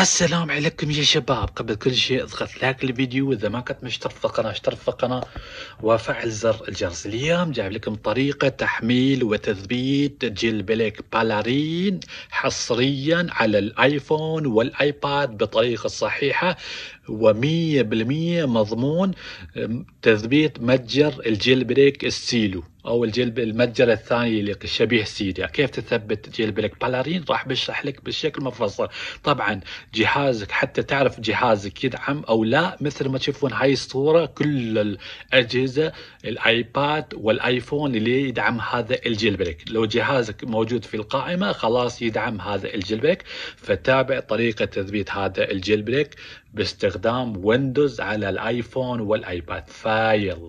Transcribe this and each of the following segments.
السلام عليكم يا شباب قبل كل شيء اضغط لايك للفيديو واذا ما كنت مشترك في القناه اشترك في القناه وفعل زر الجرس اليوم جايب لكم طريقه تحميل وتثبيت جيل بليك بالارين حصريا على الايفون والايباد بطريقه صحيحه و100% مضمون تثبيت متجر الجيل بريك السيلو او الجيل المتجر الثاني اللي شبيه سيريا كيف تثبت جيل بريك بالارين راح بشرح لك بشكل مفصل طبعا جهازك حتى تعرف جهازك يدعم او لا مثل ما تشوفون هاي الصوره كل الاجهزه الايباد والايفون اللي يدعم هذا الجيل بريك لو جهازك موجود في القائمه خلاص يدعم هذا الجيل بريك فتابع طريقه تثبيت هذا الجيل بريك باستخدام ويندوز على الايفون والايباد فايل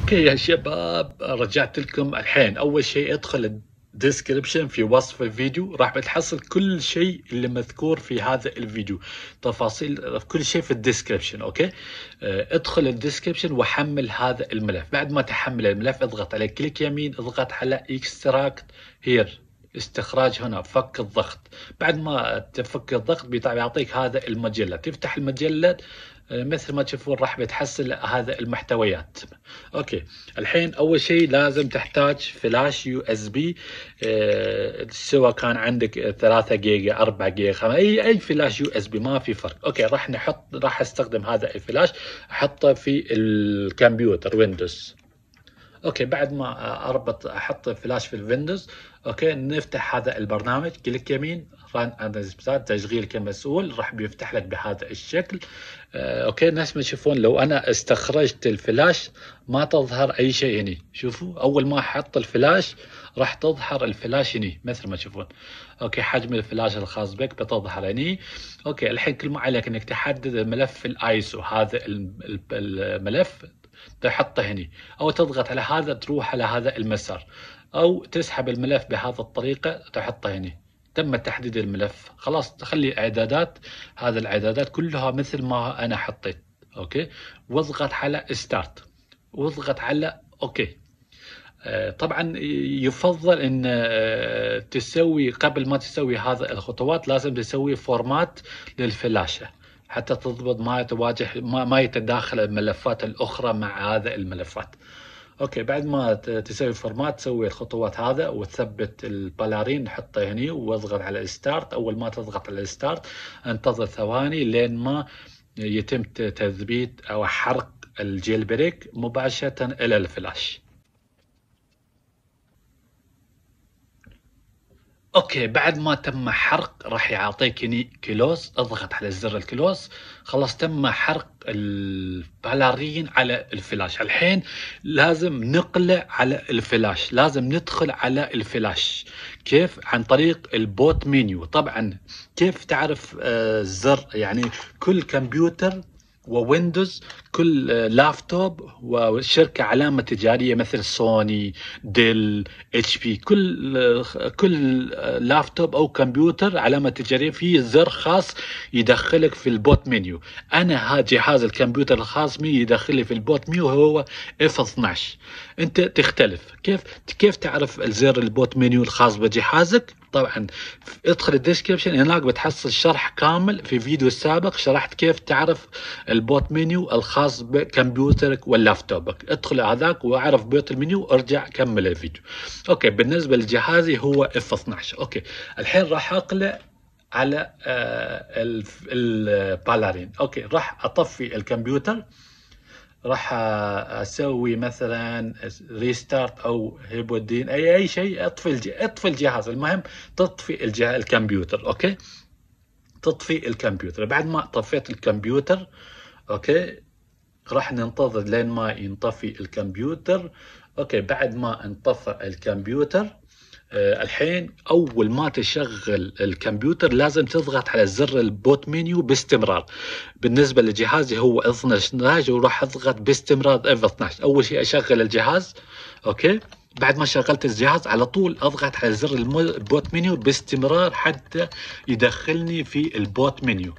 اوكي يا شباب رجعت لكم الحين اول شيء ادخل الديسكربشن في وصف الفيديو راح بتحصل كل شيء اللي مذكور في هذا الفيديو تفاصيل كل شيء في الديسكربشن اوكي آه، ادخل الديسكربشن وحمل هذا الملف بعد ما تحمل الملف اضغط على كليك يمين اضغط على اكستراكت هير استخراج هنا فك الضغط بعد ما تفك الضغط بيعطيك هذا المجلة تفتح المجلة آه، مثل ما تشوفون راح بتحصل هذا المحتويات اوكي الحين اول شيء لازم تحتاج فلاش يو اس بي آه، سواء كان عندك 3 جيجا 4 جيجا 5 اي اي فلاش يو اس بي ما في فرق اوكي راح نحط راح استخدم هذا الفلاش احطه في الكمبيوتر ويندوز اوكي بعد ما اربط احط فلاش في الويندوز اوكي نفتح هذا البرنامج كليك يمين ران تشغيل كمسؤول راح بيفتح لك بهذا الشكل آه، اوكي نفس ما تشوفون لو انا استخرجت الفلاش ما تظهر اي شيء هني شوفوا اول ما احط الفلاش راح تظهر الفلاش هني مثل ما تشوفون اوكي حجم الفلاش الخاص بك بتظهر هني اوكي الحين كل ما عليك انك تحدد الملف الايسو هذا الملف تحطه هنا أو تضغط على هذا تروح على هذا المسار أو تسحب الملف بهذه الطريقة تحطه هنا تم تحديد الملف خلاص تخلي إعدادات هذا الإعدادات كلها مثل ما أنا حطيت أوكي واضغط على ستارت واضغط على أوكي آه، طبعا يفضل ان آه، تسوي قبل ما تسوي هذا الخطوات لازم تسوي فورمات للفلاشه حتى تضبط ما تواجه ما, ما يتداخل الملفات الاخرى مع هذا الملفات. اوكي بعد ما تسوي فورمات تسوي الخطوات هذا وتثبت البلارين حطه هني واضغط على الستارت اول ما تضغط على الستارت انتظر ثواني لين ما يتم تثبيت او حرق الجيل بريك مباشره الى الفلاش. اوكي بعد ما تم حرق راح يعطيك كلوز اضغط على زر الكلوز خلاص تم حرق البالارين على الفلاش الحين لازم نقلع على الفلاش لازم ندخل على الفلاش كيف عن طريق البوت مينيو طبعا كيف تعرف الزر آه، يعني كل كمبيوتر وويندوز كل لابتوب وشركه علامه تجاريه مثل سوني ديل اتش بي كل كل لابتوب او كمبيوتر علامه تجاريه فيه زر خاص يدخلك في البوت منيو انا ها جهاز الكمبيوتر الخاص بي يدخلي في البوت منيو هو اف 12 انت تختلف كيف كيف تعرف الزر البوت منيو الخاص بجهازك طبعا ادخل الديسكربشن هناك بتحصل شرح كامل في فيديو سابق شرحت كيف تعرف البوت منيو الخاص بكمبيوترك واللابتوبك ادخل هذاك واعرف بوت المنيو ارجع كمل الفيديو اوكي بالنسبه لجهازي هو اف 12 اوكي الحين راح اقلع على آه، البالارين آه، اوكي راح اطفي الكمبيوتر راح اسوي مثلا ريستارت او هيب الدين اي اي شيء اطفي اطفي الجهاز المهم تطفي الجهاز الكمبيوتر اوكي تطفي الكمبيوتر بعد ما طفيت الكمبيوتر اوكي راح ننتظر لين ما ينطفي الكمبيوتر اوكي بعد ما انطفى الكمبيوتر آه، الحين اول ما تشغل الكمبيوتر لازم تضغط على زر البوت منيو باستمرار بالنسبه لجهازي هو 12 وراح اضغط باستمرار اف إيه، 12 اول شيء اشغل الجهاز اوكي بعد ما شغلت الجهاز على طول اضغط على زر البوت منيو باستمرار حتى يدخلني في البوت منيو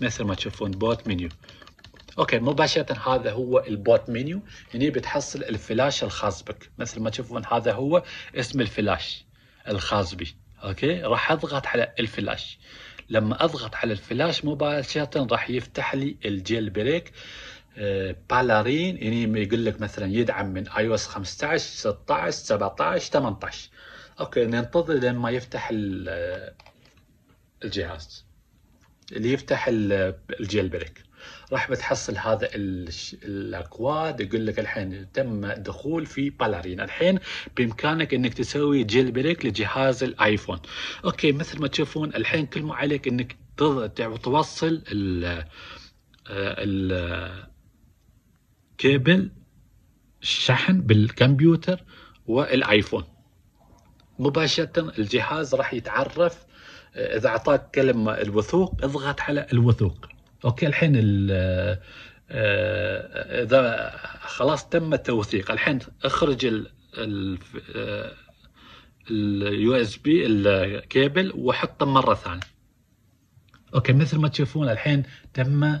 مثل ما تشوفون بوت منيو اوكي مباشره هذا هو البوت منيو هني بتحصل الفلاش الخاص بك مثل ما تشوفون هذا هو اسم الفلاش الخاص بي اوكي راح اضغط على الفلاش لما اضغط على الفلاش مباشره راح يفتح لي الجيل بريك آه، بالارين يعني يقول لك مثلا يدعم من اي او اس 15 16 17 18 اوكي ننتظر لما يفتح آه، الجهاز اللي يفتح آه، الجيل بريك راح بتحصل هذا الاكواد يقول لك الحين تم دخول في بالارين الحين بامكانك انك تسوي جيل بريك لجهاز الايفون اوكي مثل ما تشوفون الحين كل ما عليك انك توصل ال آه، الكيبل الشحن بالكمبيوتر والايفون مباشره الجهاز راح يتعرف آه، اذا اعطاك كلمه الوثوق اضغط على الوثوق اوكي الحين آه، آه، اذا خلاص تم التوثيق الحين اخرج ال اليو اس آه، بي الكيبل وحطه مره ثانيه اوكي مثل ما تشوفون الحين تم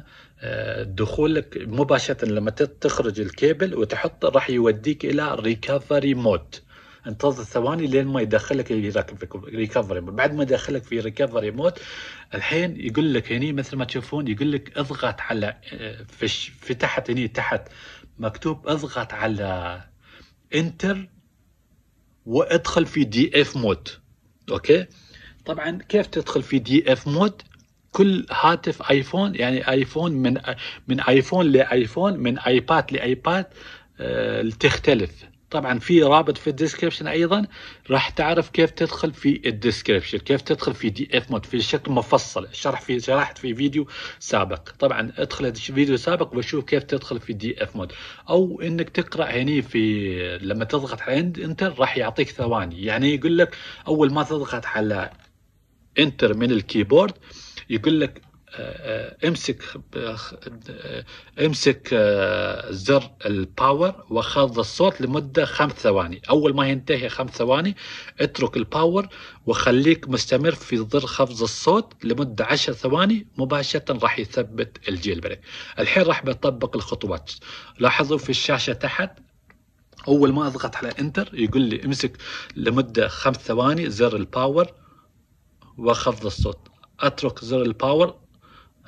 دخولك مباشره لما تخرج الكيبل وتحط راح يوديك الى ريكفري مود انتظر ثواني لين ما يدخلك ريكفري مود بعد ما يدخلك في ريكفري مود الحين يقول لك هني مثل ما تشوفون يقول لك اضغط على آه، في تحت هني تحت مكتوب اضغط على انتر وادخل في دي اف مود اوكي طبعا كيف تدخل في دي اف مود كل هاتف ايفون يعني ايفون من من ايفون لايفون من ايباد لايباد آه، تختلف طبعا في رابط في الديسكربشن ايضا راح تعرف كيف تدخل في الديسكربشن كيف تدخل في دي اف مود في شكل مفصل شرح في شرحت في فيديو سابق طبعا ادخل فيديو سابق وشوف كيف تدخل في دي اف مود او انك تقرا هني في لما تضغط على انتر راح يعطيك ثواني يعني يقول لك اول ما تضغط على انتر من الكيبورد يقول لك امسك امسك آه، زر الباور وخفض الصوت لمده خمس ثواني اول ما ينتهي خمس ثواني اترك الباور وخليك مستمر في زر خفض الصوت لمده عشر ثواني مباشره راح يثبت الجيل بريك الحين راح بطبق الخطوات لاحظوا في الشاشه تحت اول ما اضغط على انتر يقول لي امسك لمده خمس ثواني زر الباور وخفض الصوت اترك زر الباور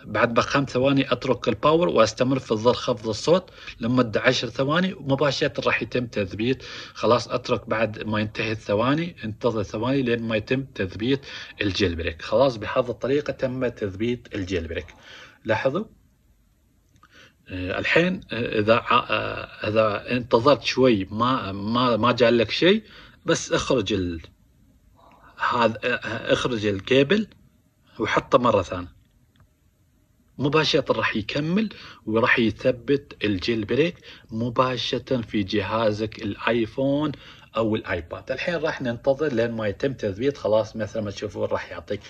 بعد بخام ثواني اترك الباور واستمر في الظل خفض الصوت لمده 10 ثواني ومباشره راح يتم تثبيت خلاص اترك بعد ما ينتهي الثواني انتظر ثواني لين ما يتم تثبيت الجيل بريك خلاص بهذه الطريقه تم تثبيت الجيل بريك لاحظوا الحين اذا اذا انتظرت شوي ما ما ما جاء لك شيء بس اخرج ال... هذا اخرج الكيبل وحطه مره ثانيه مباشرة راح يكمل وراح يثبت الجيل بريك مباشرة في جهازك الايفون او الايباد الحين راح ننتظر لين ما يتم تثبيت خلاص مثل ما تشوفون راح يعطيك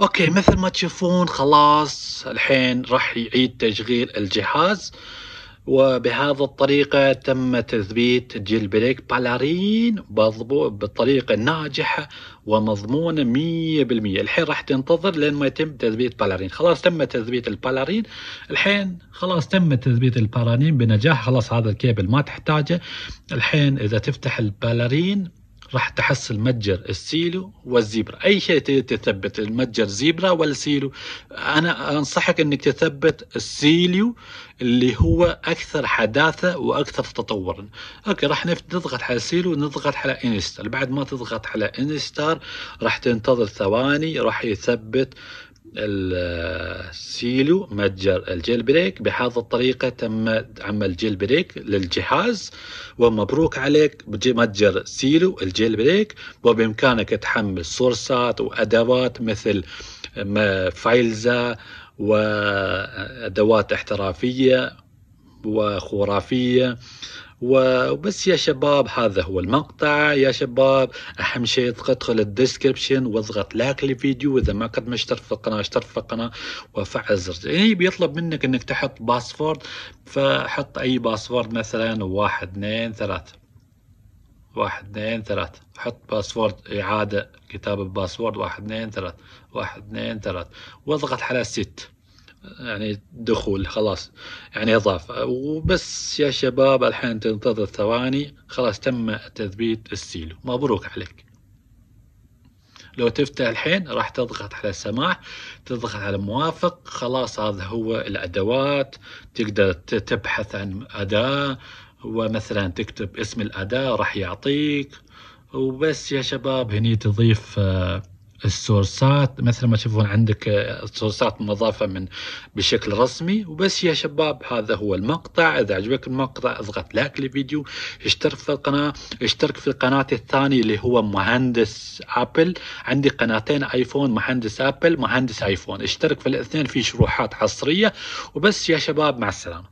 اوكي مثل ما تشوفون خلاص الحين راح يعيد تشغيل الجهاز وبهذا الطريقة تم تثبيت جيل بريك بالارين بالطريقة الناجحة ومضمونة 100% الحين راح تنتظر لين ما يتم تثبيت بالارين خلاص تم تثبيت البالارين الحين خلاص تم تثبيت البالارين بنجاح خلاص هذا الكيبل ما تحتاجه الحين إذا تفتح البالارين راح تحصل متجر السيلو والزيبرا اي شيء تثبت المتجر زيبرا والسيلو انا انصحك انك تثبت السيلو اللي هو اكثر حداثه واكثر تطورا اوكي راح نضغط على سيلو نضغط على انستار بعد ما تضغط على انستار راح تنتظر ثواني راح يثبت السيلو متجر الجيل بريك بهذه الطريقة تم عمل جيل بريك للجهاز ومبروك عليك متجر سيلو الجيل بريك وبإمكانك تحمل سورسات وأدوات مثل فايلزا وأدوات احترافية وخرافية وبس يا شباب هذا هو المقطع يا شباب اهم شيء ادخل الديسكربشن واضغط لايك للفيديو واذا ما قد ما اشترك في القناه اشترك في القناه وفعل زر يعني بيطلب منك انك تحط باسورد فحط اي باسورد مثلا واحد اثنين ثلاثه واحد اثنين ثلاثة حط باسورد إعادة كتاب الباسورد واحد اثنين ثلاثة واحد اثنين ثلاثة واضغط على ست يعني دخول خلاص يعني اضافه وبس يا شباب الحين تنتظر ثواني خلاص تم تثبيت السيلو مبروك عليك لو تفتح الحين راح تضغط على السماح تضغط على موافق خلاص هذا هو الادوات تقدر تبحث عن اداه ومثلا تكتب اسم الاداه راح يعطيك وبس يا شباب هني تضيف آه السورسات مثل ما تشوفون عندك السورسات آه، مضافة من بشكل رسمي وبس يا شباب هذا هو المقطع إذا عجبك المقطع اضغط لايك للفيديو اشترك في القناة اشترك في قناتي الثانية اللي هو مهندس أبل عندي قناتين آيفون مهندس أبل مهندس آيفون اشترك في الاثنين في شروحات حصرية وبس يا شباب مع السلامة